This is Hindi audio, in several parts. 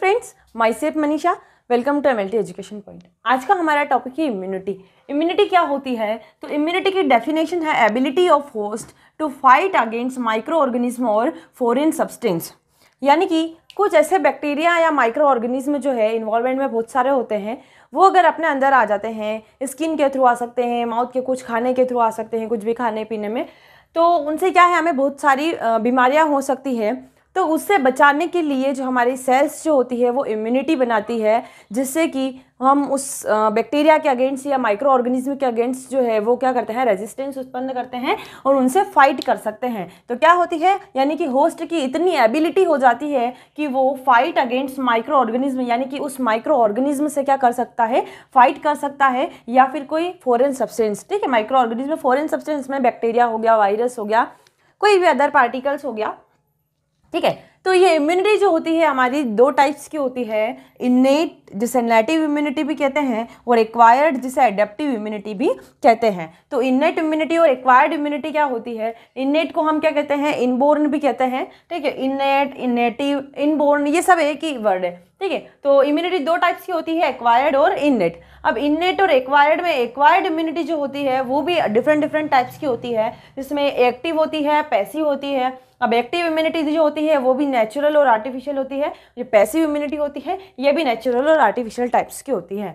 friends myself Manisha welcome to M education point आज का हमारा टॉपिक है इम्यूनिटी इम्यूनिटी क्या होती है तो इम्यूनिटी की डेफिनेशन है ability of host to fight against micro organism और फॉरेन सब्सटेंस यानी कि कुछ ऐसे बैक्टीरिया या माइक्रो ऑर्गेनिज्म जो है इन्वॉल्वमेंट में बहुत सारे होते हैं वो अगर अपने अंदर आ जाते हैं स्किन के थ्रू आ सकते हैं माउथ के कुछ खाने के थ्रू आ सकते हैं कुछ भी खाने पीने में तो उनसे क्या है हमें बहुत सारी बीमारियाँ हो सकती है तो उससे बचाने के लिए जो हमारी सेल्स जो होती है वो इम्यूनिटी बनाती है जिससे कि हम उस बैक्टीरिया के अगेंस्ट या माइक्रो ऑर्गेनिज्म के अगेंस्ट जो है वो क्या करते हैं रेजिस्टेंस उत्पन्न करते हैं और उनसे फाइट कर सकते हैं तो क्या होती है यानी कि होस्ट की इतनी एबिलिटी हो जाती है कि वो फाइट अगेंस्ट माइक्रो ऑर्गेनिज्म यानी कि उस माइक्रो ऑर्गेनिज्म से क्या कर सकता है फाइट कर सकता है या फिर कोई फॉरन सब्सटेंस ठीक है माइक्रो ऑर्गेनिज्म फ़ॉरन सब्सटेंस में बैक्टीरिया हो गया वायरस हो गया कोई भी अदर पार्टिकल्स हो गया ठीक है तो ये इम्यूनिटी जो होती है हमारी दो टाइप्स की होती है इनेट जिसे नेटिव इम्यूनिटी भी कहते हैं और एक्वायर्ड जिसे एडेप्टिव इम्यूनिटी भी कहते हैं तो इनेट इम्यूनिटी और एक्वायर्ड इम्यूनिटी क्या होती है इनेट को हम क्या कहते हैं इनबोर्न भी कहते हैं ठीक है इनेट इनेटिव इनबोर्न ये सब एक ही वर्ड है ठीक है तो इम्यूनिटी दो टाइप्स की होती है एक्वायर्ड और इननेट अब इननेट और एक्वायर्ड में एक्वायर्ड इम्यूनिटी जो होती है वो भी डिफरेंट डिफरेंट टाइप्स की होती है जिसमें एक्टिव होती है पैसिव होती है अब एक्टिव इम्यूनिटी जो होती है वो भी नेचुरल और आर्टिफिशियल होती है जो पैसिव इम्यूनिटी होती है ये भी नेचुरल और आर्टिफिशियल टाइप्स की होती है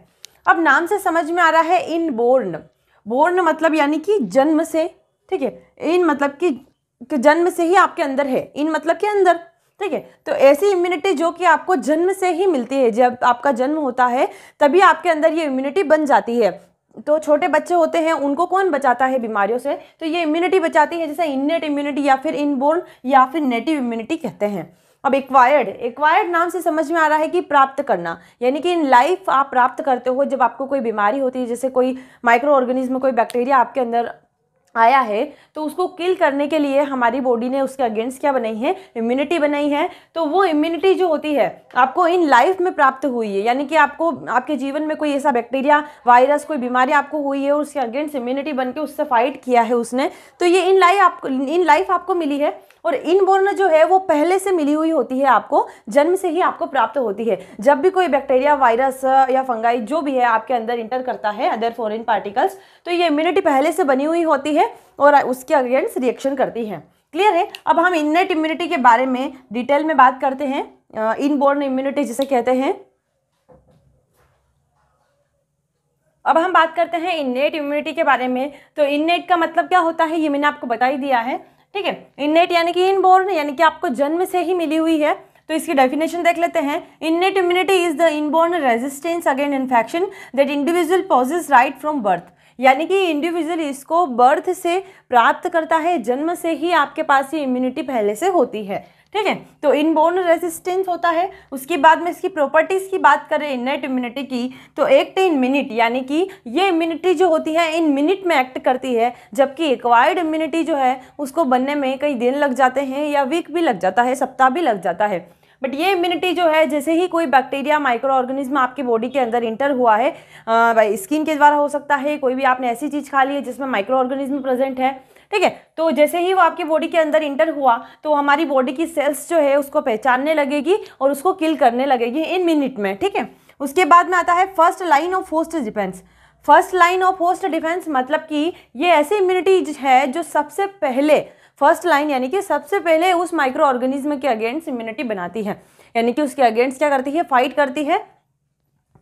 अब नाम से समझ में आ रहा है इन बोर्न बोर्न मतलब यानी कि जन्म से ठीक है इन मतलब कि जन्म से ही आपके अंदर है इन मतलब के अंदर ठीक है तो ऐसी इम्यूनिटी जो कि आपको जन्म से ही मिलती है जब आपका जन्म होता है तभी आपके अंदर ये इम्यूनिटी बन जाती है तो छोटे बच्चे होते हैं उनको कौन बचाता है बीमारियों से तो ये इम्यूनिटी बचाती है जैसे इननेट इम्यूनिटी या फिर इनबोर्न या फिर नेटिव इम्यूनिटी कहते हैं अब एक्वायर्ड एक्वायर्ड नाम से समझ में आ रहा है कि प्राप्त करना यानी कि इन लाइफ आप प्राप्त करते हो जब आपको कोई बीमारी होती है जैसे कोई माइक्रो ऑर्गेनिज्म कोई बैक्टीरिया आपके अंदर आया है तो उसको किल करने के लिए हमारी बॉडी ने उसके अगेंस्ट क्या बनाई है इम्यूनिटी बनाई है तो वो इम्यूनिटी जो होती है आपको इन लाइफ में प्राप्त हुई है यानी कि आपको आपके जीवन में कोई ऐसा बैक्टीरिया वायरस कोई बीमारी आपको हुई है और उसके अगेंस्ट इम्यूनिटी बन के उससे फाइट किया है उसने तो ये इन लाइफ आपको इन लाइफ आपको मिली है और इनबोर्न जो है वो पहले से मिली हुई होती है आपको जन्म से ही आपको प्राप्त होती है जब भी कोई बैक्टीरिया वायरस या फंगाई जो भी है आपके अंदर इंटर करता है अदर फॉरिन पार्टिकल्स तो ये इम्यूनिटी पहले से बनी हुई होती है है और उसके अगेंस्ट रिएक्शन करती है क्लियर है अब हम इननेट इम्यूनिटी के बारे में डिटेल में बात करते हैं इनबोर्न इम्यूनिटी जिसे कहते हैं अब हम बात करते हैं इननेट इम्यूनिटी के बारे में तो इननेट का मतलब क्या होता है ये मैंने आपको बता ही दिया है ठीक है इननेट यानी कि इनबोर्न यानी कि आपको जन्म से ही मिली हुई है तो इसकी डेफिनेशन देख लेते हैं innate immunity is the inborn resistance again infection that individual possesses right from birth यानी कि इंडिविजुअल इसको बर्थ से प्राप्त करता है जन्म से ही आपके पास ये इम्यूनिटी पहले से होती है ठीक है तो इनबोर्न रेजिस्टेंस होता है उसके बाद में इसकी प्रॉपर्टीज़ की बात करें इननेट इम्यूनिटी की तो एक्ट तो इन मिनट यानी कि ये इम्यूनिटी जो होती है इन मिनट में एक्ट करती है जबकि एक्वायर्ड इम्यूनिटी जो है उसको बनने में कई दिन लग जाते हैं या वीक भी लग जाता है सप्ताह भी लग जाता है बट ये इम्यूनिटी जो है जैसे ही कोई बैक्टीरिया माइक्रो ऑर्गेनिज्म आपकी बॉडी के अंदर इंटर हुआ है स्किन के द्वारा हो सकता है कोई भी आपने ऐसी चीज़ खा ली है जिसमें माइक्रो ऑर्गेनिज्म प्रेजेंट है ठीक है तो जैसे ही वो आपकी बॉडी के अंदर इंटर हुआ तो हमारी बॉडी की सेल्स जो है उसको पहचानने लगेगी और उसको किल करने लगेगी इन मिनट में ठीक है उसके बाद में आता है first line of host defence first line of host defence मतलब कि ये ऐसी इम्यूनिटी है जो सबसे पहले फर्स्ट लाइन यानी कि सबसे पहले उस माइक्रो ऑर्गेनिज्म के अगेंस्ट इम्यूनिटी बनाती है यानी कि उसके अगेंस्ट क्या करती है फाइट करती है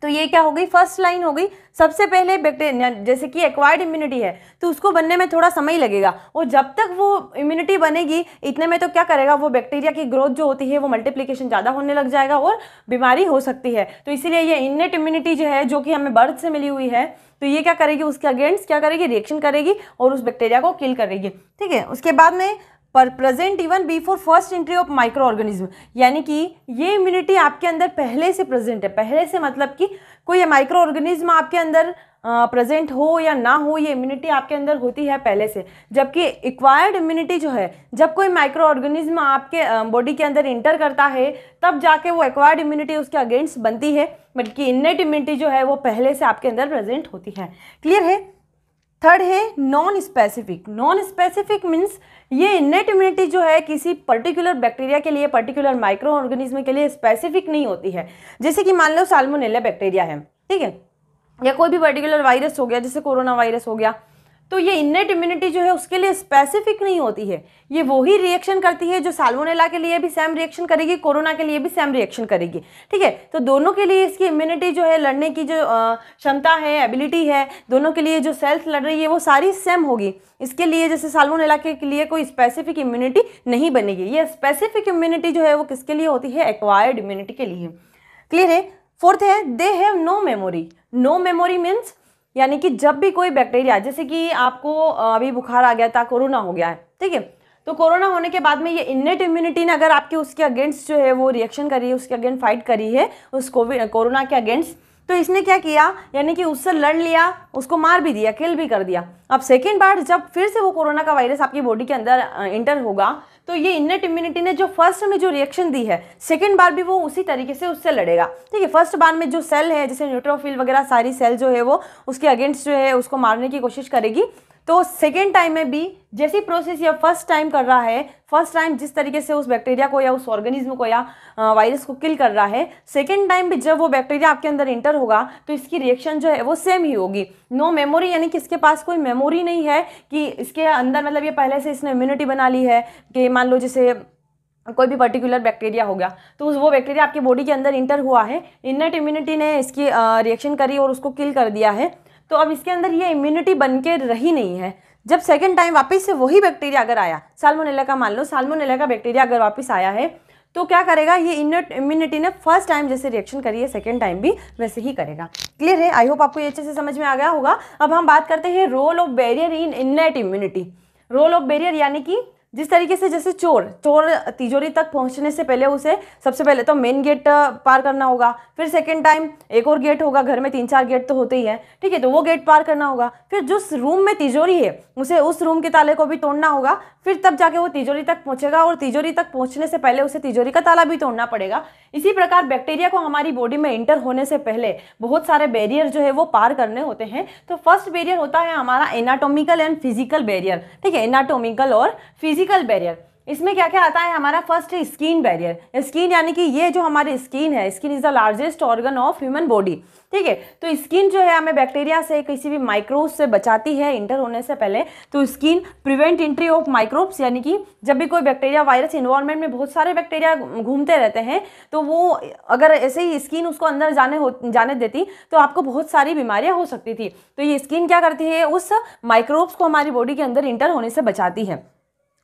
तो ये क्या हो गई फर्स्ट लाइन हो गई सबसे पहले बैक्टीरिया जैसे कि एक्वायर्ड इम्यूनिटी है तो उसको बनने में थोड़ा समय लगेगा और जब तक वो इम्यूनिटी बनेगी इतने में तो क्या करेगा वो बैक्टीरिया की ग्रोथ जो होती है वो मल्टीप्लीकेशन ज़्यादा होने लग जाएगा और बीमारी हो सकती है तो इसीलिए ये इननेट इम्यूनिटी जो है जो कि हमें बर्थ से मिली हुई है तो ये क्या करेगी उसके अगेंस्ट क्या करेगी रिएक्शन करेगी और उस बैक्टीरिया को किल करेगी ठीक है उसके बाद में पर present even before first entry of micro organism यानी कि ये इम्यूनिटी आपके अंदर पहले से प्रेजेंट है पहले से मतलब कि कोई माइक्रो ऑर्गेनिज्म आपके अंदर प्रेजेंट हो या ना हो ये इम्यूनिटी आपके अंदर होती है पहले से जबकि एक्वायर्ड इम्यूनिटी जो है जब कोई माइक्रो ऑर्गेनिज्म आपके बॉडी के अंदर इंटर करता है तब जाके वो एक्वायर्ड इम्यूनिटी उसके अगेंस्ट बनती है बल्कि इन्नेट इम्यूनिटी जो है वो पहले से आपके अंदर प्रेजेंट होती है क्लियर है थर्ड है non specific non specific means ये इन्नेट इम्यूनिटी जो है किसी पर्टिकुलर बैक्टीरिया के लिए पर्टिकुलर माइक्रो ऑर्गेनिज्म के लिए स्पेसिफिक नहीं होती है जैसे कि मान लो सालमोनेला बैक्टीरिया है ठीक है या कोई भी पर्टिकुलर वायरस हो गया जैसे कोरोना वायरस हो गया तो ये इन्नेट इम्यूनिटी जो है उसके लिए स्पेसिफिक नहीं होती है ये वही रिएक्शन करती है जो साल्मोनेला के लिए भी सेम रिएक्शन करेगी कोरोना के लिए भी सेम रिएक्शन करेगी ठीक है तो दोनों के लिए इसकी इम्यूनिटी जो है लड़ने की जो क्षमता है एबिलिटी है दोनों के लिए जो सेल्स लड़ रही है वो सारी सेम होगी इसके लिए जैसे साल्मोनेला के लिए कोई स्पेसिफिक इम्यूनिटी नहीं बनेगी ये स्पेसिफिक इम्यूनिटी जो है वो किसके लिए होती है एक्वायर्ड इम्यूनिटी के लिए क्लियर है फोर्थ है they have no memory no memory means यानी कि जब भी कोई बैक्टीरिया जैसे कि आपको अभी बुखार आ गया था कोरोना हो गया है ठीक है तो कोरोना होने के बाद में ये इन्नेट इम्यूनिटी ने अगर आपके उसके अगेंस्ट जो है वो रिएक्शन करी है उसके अगेंस्ट फाइट करी है उस कोविड कोरोना के अगेंस्ट तो इसने क्या किया यानी कि उससे लड़ लिया उसको मार भी दिया किल भी कर दिया अब सेकेंड बार जब फिर से वो कोरोना का वायरस आपकी बॉडी के अंदर इंटर होगा तो ये इन्नेट इम्यूनिटी ने जो फर्स्ट में जो रिएक्शन दी है सेकेंड बार भी वो उसी तरीके से उससे लड़ेगा ठीक है फर्स्ट बार में जो सेल है जैसे न्यूट्रोफिल वगैरह सारी सेल जो है वो उसके अगेंस्ट जो है उसको मारने की कोशिश करेगी तो सेकेंड टाइम में भी जैसी प्रोसेस या फर्स्ट टाइम कर रहा है फर्स्ट टाइम जिस तरीके से उस बैक्टीरिया को या उस ऑर्गेनिज्म को या वायरस को किल कर रहा है सेकेंड टाइम भी जब वो बैक्टीरिया आपके अंदर इंटर होगा तो इसकी रिएक्शन जो है वो सेम ही होगी नो मेमोरी यानी कि इसके पास कोई मेमोरी नहीं है कि इसके अंदर मतलब ये पहले से इसने इम्यूनिटी बना ली है कि मान लो जैसे कोई भी पर्टिकुलर बैक्टीरिया हो गया तो उस वो बैक्टीरिया आपकी बॉडी के अंदर इंटर हुआ है इन्नट इम्यूनिटी ने इसकी रिएक्शन करी और उसको किल कर दिया है तो अब इसके अंदर ये इम्यूनिटी बन के रही नहीं है जब सेकेंड टाइम वापस से वही बैक्टीरिया अगर आया सालमोनेला का मान लो सालमोनेला का बैक्टीरिया अगर वापस आया है तो क्या करेगा ये इम्यूनिटी ने फर्स्ट टाइम जैसे रिएक्शन करी है सेकेंड टाइम भी वैसे ही करेगा क्लियर है आई होप आपको ये अच्छे से समझ में आ गया होगा अब हम बात करते हैं role of barrier in innate immunity role of barrier यानी कि जिस तरीके से जैसे चोर चोर तिजोरी तक पहुंचने से पहले उसे सबसे पहले तो मेन गेट पार करना होगा फिर सेकेंड टाइम एक और गेट होगा घर में तीन चार गेट तो होते ही है ठीक है तो वो गेट पार करना होगा फिर जिस रूम में तिजोरी है उसे उस रूम के ताले को भी तोड़ना होगा फिर तब जाके वो तिजोरी तक पहुँचेगा और तिजोरी तक पहुँचने से पहले उसे तिजोरी का ताला भी तोड़ना पड़ेगा इसी प्रकार बैक्टीरिया को हमारी बॉडी में इंटर होने से पहले बहुत सारे बैरियर जो है वो पार करने होते हैं तो फर्स्ट बैरियर होता है हमारा एनाटोमिकल एंड फिजिकल बैरियर ठीक है एनाटोमिकल और फिजिकल फिजिकल बैरियर इसमें क्या क्या आता है हमारा फर्स्ट है स्किन बैरियर स्किन यानी कि ये जो हमारी स्किन है skin is the largest organ of human body ठीक है तो स्किन जो है हमें बैक्टीरिया से किसी भी माइक्रोब से बचाती है इंटर होने से पहले तो skin prevent entry of microbes यानी कि जब भी कोई बैक्टीरिया वायरस इन्वायरमेंट में बहुत सारे बैक्टीरिया घूमते रहते हैं तो वो अगर ऐसे ही स्किन उसको अंदर जाने हो जाने देती तो आपको बहुत सारी बीमारियाँ हो सकती थी तो ये स्किन क्या करती है उस माइक्रोब्स को हमारी बॉडी के अंदर इंटर होने से बचाती है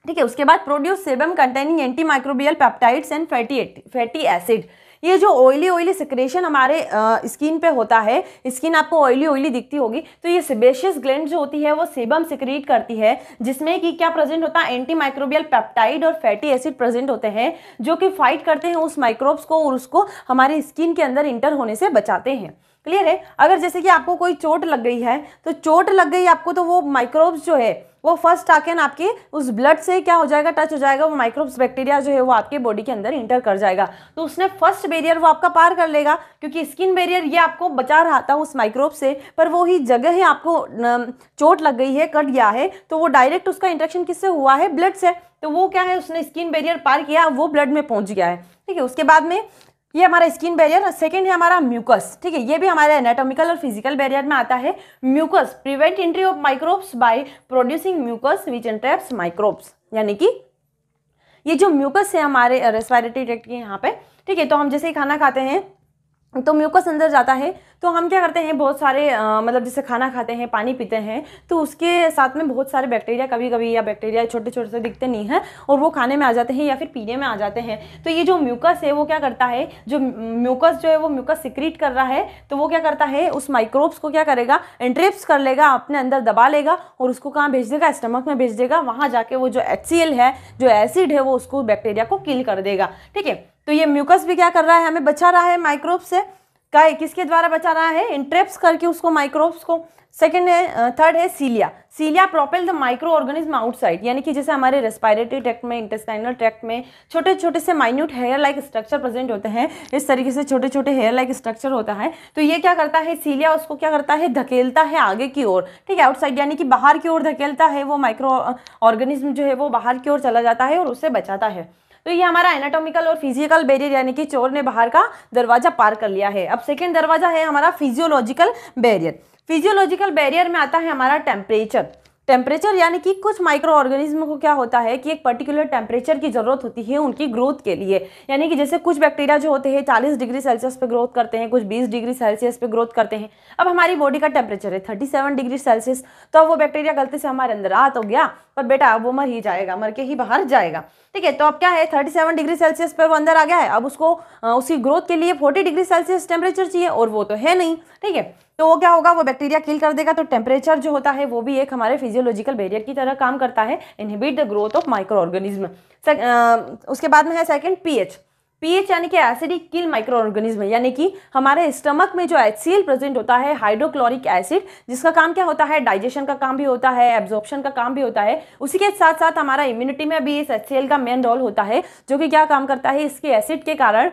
ठीक है उसके बाद produce sebum containing anti microbial peptides and fatty fatty acid ये जो ऑयली ऑयली सिक्रेशन हमारे स्किन पे होता है स्किन आपको ऑयली ऑयली दिखती होगी तो ये सिबेशियस ग्लैंड जो होती है वो सेबम सिक्रीट करती है जिसमें कि क्या प्रेजेंट होता है एंटी माइक्रोबियल पेप्टाइड और फैटी एसिड प्रेजेंट होते हैं जो कि फाइट करते हैं उस माइक्रोब्स को और उसको हमारे स्किन के अंदर इंटर होने से बचाते हैं क्लियर है अगर जैसे कि आपको कोई चोट लग गई है तो चोट लग गई आपको तो वो माइक्रोब्स जो है वो फर्स्ट आके ना आपके उस ब्लड से क्या हो जाएगा टच हो जाएगा वो माइक्रोब्स बैक्टीरिया जो है वो आपके बॉडी के अंदर इंटर कर जाएगा तो उसने फर्स्ट बैरियर वो आपका पार कर लेगा क्योंकि स्किन बैरियर ये आपको बचा रहा था उस माइक्रोब से पर वो ही जगह है आपको चोट लग गई है कट गया है तो वो डायरेक्ट उसका इंट्रेक्शन किससे हुआ है ब्लड से तो वो क्या है उसने स्किन बैरियर पार किया वो ब्लड में पहुंच गया है ठीक है उसके बाद में ये हमारा स्किन बैरियर सेकेंड है हमारा म्यूकस ठीक है ये भी हमारे एनाटॉमिकल और फिजिकल बैरियर में आता है mucus prevent entry of microbes by producing mucus which entraps microbes यानी कि ये जो म्यूकस है हमारे रेस्पायरेटरी ट्रैक्ट के यहाँ पे ठीक है तो हम जैसे ही खाना खाते हैं तो म्यूकस अंदर जाता है तो हम क्या करते हैं बहुत सारे आ, मतलब जैसे खाना खाते हैं पानी पीते हैं तो उसके साथ में बहुत सारे बैक्टीरिया कभी कभी या बैक्टीरिया छोटे छोटे से दिखते नहीं हैं और वो खाने में आ जाते हैं या फिर पीने में आ जाते हैं तो ये जो म्यूकस है वो क्या करता है जो म्यूकस जो है वो म्यूकस सिक्रीट कर रहा है तो वो क्या करता है उस माइक्रोब्स को क्या करेगा एंट्रेप्स कर लेगा अपने अंदर दबा लेगा और उसको कहाँ भेज देगा स्टमक में भेज देगा वहाँ जाके वो जो एच है जो एसिड है वो उसको बैक्टीरिया को किल कर देगा ठीक है तो ये म्यूकस भी क्या कर रहा है हमें बचा रहा है माइक्रोब से का किसके द्वारा बचा रहा है इंट्रेप्स करके उसको माइक्रोब्स को सेकेंड है थर्ड है cilia cilia propel the microorganism outside यानी कि जैसे हमारे रेस्पायरेटरी ट्रैक्ट में इंटेस्टाइनल ट्रैक्ट में छोटे छोटे से minute hair like structure present होते हैं इस तरीके से छोटे छोटे हेयर लाइक स्ट्रक्चर होता है तो ये क्या करता है सीलिया उसको क्या करता है धकेलता है आगे की ओर ठीक है आउटसाइड यानी कि बाहर की ओर धकेलता है वो माइक्रो ऑर्गेनिज्म जो है वो बाहर की ओर चला जाता है और उससे बचाता है तो ये हमारा एनाटोमिकल और फिजिकल बैरियर यानी कि चोर ने बाहर का दरवाजा पार कर लिया है अब सेकेंड दरवाजा है हमारा फिजियोलॉजिकल बैरियर फिजियोलॉजिकल बैरियर में आता है हमारा टेम्परेचर टेम्परेचर यानी कि कुछ माइक्रो ऑर्गेनिज्म को क्या होता है कि एक पर्टिकुलर टेम्परेचर की ज़रूरत होती है उनकी ग्रोथ के लिए यानी कि जैसे कुछ बैक्टीरिया जो होते हैं चालीस डिग्री सेल्सियस पे ग्रोथ करते हैं कुछ बीस डिग्री सेल्सियस पे ग्रोथ करते हैं अब हमारी बॉडी का टेम्परेचर है थर्टी सेवन डिग्री सेल्सियस तो अब वो बैक्टीरिया गलती से हमारे अंदर आ तो गया पर बेटा अब वो मर ही जाएगा मर के ही बाहर जाएगा ठीक है तो अब क्या है थर्टी सेवन डिग्री सेल्सियस पर वो अंदर आ गया है अब उसको उसकी ग्रोथ के लिए फोर्टी डिग्री सेल्सियस टेम्परेचर चाहिए और वो तो है नहीं ठीक है तो वो क्या होगा वो बैक्टीरिया किल कर देगा तो टेम्परेचर जो होता है वो भी एक हमारे फिजियोलॉजिकल बैरियर की तरह काम करता है inhibit the growth of micro microorganism उसके बाद में है सेकेंड पीएच पीएच यानी कि एसिडिक किल माइक्रो ऑर्गेनिज्म यानी कि हमारे स्टमक में जो एच प्रेजेंट होता है हाइड्रोक्लोरिक एसिड जिसका काम क्या होता है डाइजेशन का काम भी होता है एब्जॉर्प्शन का काम भी होता है उसी के साथ साथ हमारा इम्यूनिटी में भी इस एच का मेन रोल होता है जो कि क्या काम करता है इसके एसिड के कारण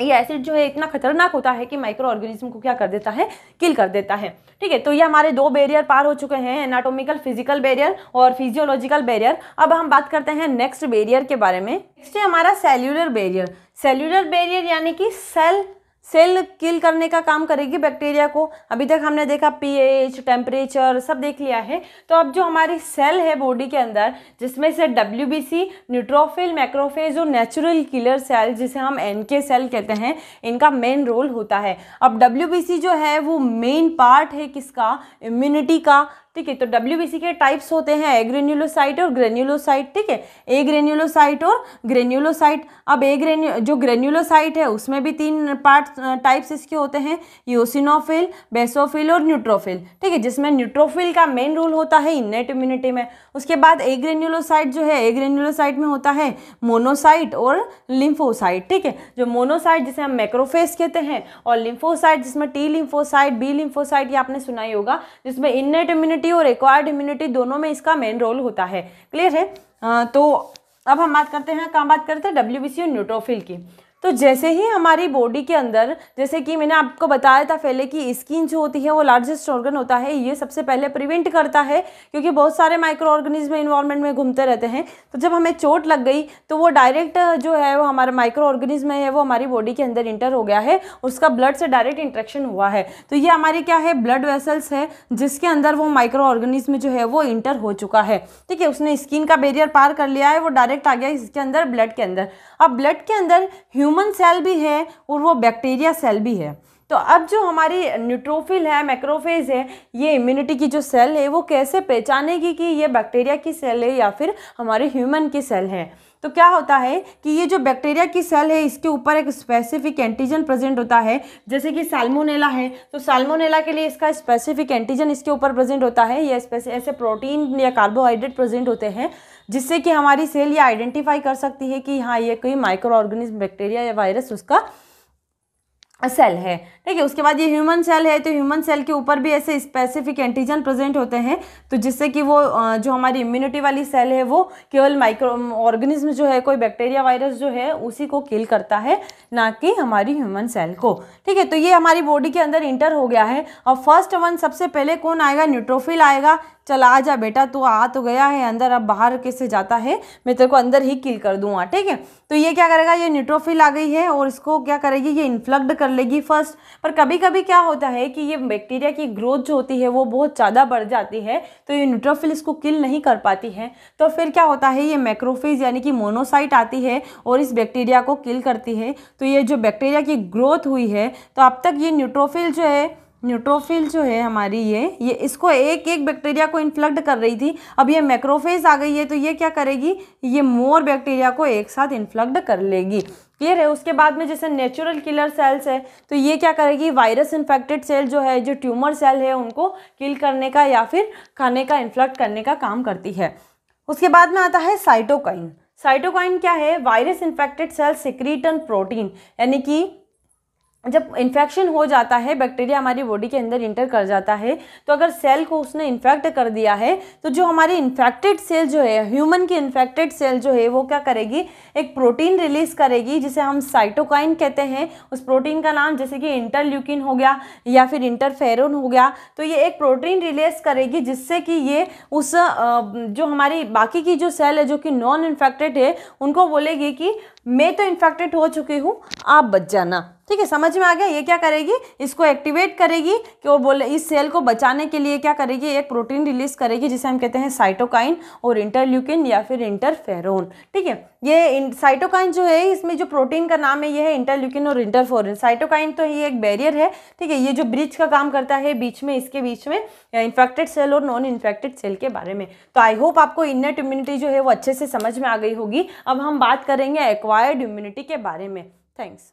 ये एसिड जो है इतना खतरनाक होता है कि माइक्रो ऑर्गेनिज्म को क्या कर देता है किल कर देता है ठीक है तो ये हमारे दो बैरियर पार हो चुके हैं एनाटोमिकल फिजिकल बैरियर और फिजियोलॉजिकल बैरियर अब हम बात करते हैं नेक्स्ट बैरियर के बारे में नेक्स्ट है हमारा सेल्यूलर बैरियर सेल्यूलर बैरियर यानी कि सेल सेल किल करने का काम करेगी बैक्टीरिया को अभी तक हमने देखा पीएच टेम्परेचर सब देख लिया है तो अब जो हमारी सेल है बॉडी के अंदर जिसमें से W B C neutrophil macrophage और नेचुरल किलर सेल जिसे हम एन के सेल कहते हैं इनका मेन रोल होता है अब डब्ल्यू बी सी जो है वो मेन पार्ट है किसका इम्यूनिटी का ठीक है तो डब्ल्यू के टाइप्स होते हैं एग्रेन्यूलोसाइट और ग्रेन्यूलोसाइट ठीक है ए ग्रेन्यूलोसाइट और ग्रेन्यूलोसाइट अब ए ग्रेन्यू जो ग्रेन्यूलोसाइट है उसमें भी तीन पार्ट टाइप्स इसके होते हैं योसिनोफिल बेसोफिल और न्यूट्रोफिल ठीक है जिसमें न्यूट्रोफिल का मेन रोल होता है इन्नेट इम्यूनिटी में उसके बाद ए ग्रेन्यूलोसाइट जो है ए ग्रेन्यूलोसाइट में होता है मोनोसाइट और लिम्फोसाइट ठीक है जो मोनोसाइट जिसे हम मैक्रोफेस कहते हैं और लिम्फोसाइट जिसमें टी लिम्फोसाइट बी लिम्फोसाइट ये आपने सुना ही होगा जिसमें इन्नेट इम्यूनिटी इम्यूनिटी और रिक्वायर्ड इम्यूनिटी दोनों में इसका मेन रोल होता है क्लियर है तो अब हम बात करते हैं कहाँ बात करते हैं डब्ल्यू न्यूट्रोफिल की तो जैसे ही हमारी बॉडी के अंदर जैसे कि मैंने आपको बताया था पहले कि स्किन जो होती है वो लार्जेस्ट ऑर्गन होता है ये सबसे पहले प्रिवेंट करता है क्योंकि बहुत सारे माइक्रो ऑर्गेनिज्म इन्वायरमेंट में घूमते रहते हैं तो जब हमें चोट लग गई तो वो डायरेक्ट जो है वो हमारा माइक्रो ऑर्गेनिज्म है वो हमारी बॉडी के अंदर इंटर हो गया है उसका ब्लड से डायरेक्ट इंट्रेक्शन हुआ है तो ये हमारे क्या है ब्लड वेसल्स है जिसके अंदर वो माइक्रो ऑर्गेनिज्म जो है वो इंटर हो चुका है ठीक है उसने स्किन का बेरियर पार कर लिया है वो डायरेक्ट आ गया इसके अंदर ब्लड के अंदर अब ब्लड के अंदर ह्यूमन ह्यूमन सेल भी है और वो बैक्टीरिया सेल भी है तो अब जो हमारी न्यूट्रोफिल है मैक्रोफेज है ये इम्यूनिटी की जो सेल है वो कैसे पहचानेगी कि ये बैक्टीरिया की सेल है या फिर हमारे ह्यूमन की सेल है तो क्या होता है कि ये जो बैक्टीरिया की सेल है इसके ऊपर एक स्पेसिफिक एंटीजन प्रेजेंट होता है जैसे कि साल्मोनेला है तो सालमोनेला के लिए इसका स्पेसिफिक एंटीजन इसके ऊपर प्रेजेंट होता है या ऐसे प्रोटीन या कार्बोहाइड्रेट प्रेजेंट होते हैं जिससे कि हमारी सेल ये आइडेंटिफाई कर सकती है कि हाँ ये कोई माइक्रो ऑर्गेनिज्म बैक्टीरिया या वायरस उसका सेल है ठीक है उसके बाद ये ह्यूमन सेल है तो ह्यूमन सेल के ऊपर भी ऐसे स्पेसिफिक एंटीजन प्रेजेंट होते हैं तो जिससे कि वो जो हमारी इम्यूनिटी वाली सेल है वो केवल माइक्रो ऑर्गेनिज्म जो है कोई बैक्टीरिया वायरस जो है उसी को किल करता है ना कि हमारी ह्यूमन सेल को ठीक है तो ये हमारी बॉडी के अंदर इंटर हो गया है और फर्स्ट वन सबसे पहले कौन आएगा न्यूट्रोफिल आएगा चल आ जा बेटा तू आ तो गया है अंदर अब बाहर कैसे जाता है मैं तेरे को अंदर ही किल कर दूंगा ठीक है तो ये क्या करेगा ये न्यूट्रोफिल आ गई है और इसको क्या करेगी ये इन्फ्लग्ड कर लेगी फर्स्ट पर कभी कभी क्या होता है कि ये बैक्टीरिया की ग्रोथ जो होती है वो बहुत ज़्यादा बढ़ जाती है तो ये न्यूट्रोफिल इसको किल नहीं कर पाती है तो फिर क्या होता है ये मैक्रोफिज यानी कि मोनोसाइट आती है और इस बैक्टीरिया को किल करती है तो ये जो बैक्टीरिया की ग्रोथ हुई है तो अब तक ये न्यूट्रोफिल जो है न्यूट्रोफिल जो है हमारी ये ये इसको एक एक बैक्टीरिया को इन्फ्लक्ट कर रही थी अब ये मैक्रोफेज आ गई है तो ये क्या करेगी ये मोर बैक्टीरिया को एक साथ इन्फ्लक्ट कर लेगी क्लियर है उसके बाद में जैसे नेचुरल किलर सेल्स है तो ये क्या करेगी वायरस इन्फेक्टेड सेल जो है जो ट्यूमर सेल है उनको किल करने का या फिर खाने का इन्फ्लक्ट करने का काम करती है उसके बाद में आता है साइटोकाइन साइटोकाइन क्या है virus infected cell secreted protein यानी कि जब इन्फेक्शन हो जाता है बैक्टीरिया हमारी बॉडी के अंदर इंटर कर जाता है तो अगर सेल को उसने इन्फेक्ट कर दिया है तो जो हमारी इन्फेक्टेड सेल जो है ह्यूमन की इन्फेक्टेड सेल जो है वो क्या करेगी एक प्रोटीन रिलीज़ करेगी जिसे हम साइटोकाइन कहते हैं उस प्रोटीन का नाम जैसे कि इंटरल्यूकिन हो गया या फिर इंटरफेरोन हो गया तो ये एक प्रोटीन रिलीज करेगी जिससे कि ये उस जो हमारी बाकी की जो सेल है जो कि नॉन इन्फेक्टेड है उनको बोलेगी कि मैं तो इन्फेक्टेड हो चुकी हूँ आप बच जाना ठीक है समझ में आ गया ये क्या करेगी इसको एक्टिवेट करेगी कि वो बोले इस सेल को बचाने के लिए क्या करेगी एक प्रोटीन रिलीज करेगी जिसे हम कहते हैं साइटोकाइन और इंटरल्यूकिन या फिर इंटरफेरोन ठीक है ये साइटोकाइन जो है इसमें जो प्रोटीन का नाम है ये है इंटरल्यूकिन और इंटरफोरन साइटोकाइन तो ये एक बैरियर है ठीक है ये जो ब्रिज का काम करता है बीच में इसके बीच में इन्फेक्टेड सेल और नॉन इन्फेक्टेड सेल के बारे में तो आई होप आपको इनट इम्यूनिटी जो है वो अच्छे से समझ में आ गई होगी अब हम बात करेंगे एक्वा एक्वायर्ड इम्यूनिटी के बारे में थैंक्स